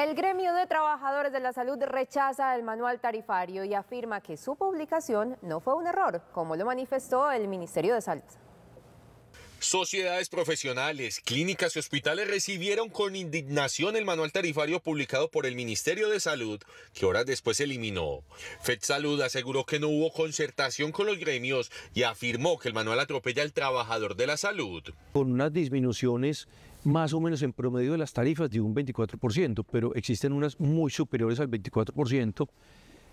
El gremio de trabajadores de la salud rechaza el manual tarifario y afirma que su publicación no fue un error, como lo manifestó el Ministerio de Salud. Sociedades profesionales, clínicas y hospitales recibieron con indignación el manual tarifario publicado por el Ministerio de Salud, que horas después eliminó. Salud aseguró que no hubo concertación con los gremios y afirmó que el manual atropella al trabajador de la salud. Con unas disminuciones más o menos en promedio de las tarifas de un 24%, pero existen unas muy superiores al 24%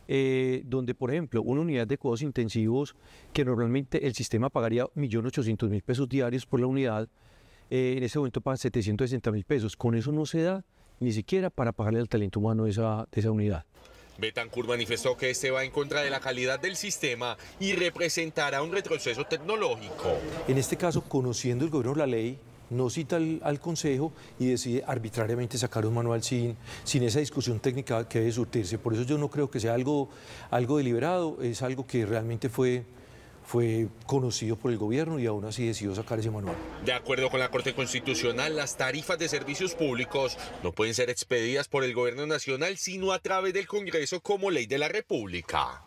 eh, donde, por ejemplo, una unidad de cuidados intensivos, que normalmente el sistema pagaría 1.800.000 pesos diarios por la unidad, eh, en ese momento pagan 760.000 pesos. Con eso no se da ni siquiera para pagarle al talento humano de esa, de esa unidad. Betancourt manifestó que este va en contra de la calidad del sistema y representará un retroceso tecnológico. En este caso, conociendo el gobierno la ley, no cita al, Consejo y decide arbitrariamente sacar un manual sin, sin esa discusión técnica que debe surtirse. Por eso yo no creo que sea algo, algo deliberado, es algo que realmente fue fue conocido por el gobierno y aún así decidió sacar ese manual. De acuerdo con la Corte Constitucional, las tarifas de servicios públicos no pueden ser expedidas por el gobierno nacional, sino a través del Congreso como ley de la República.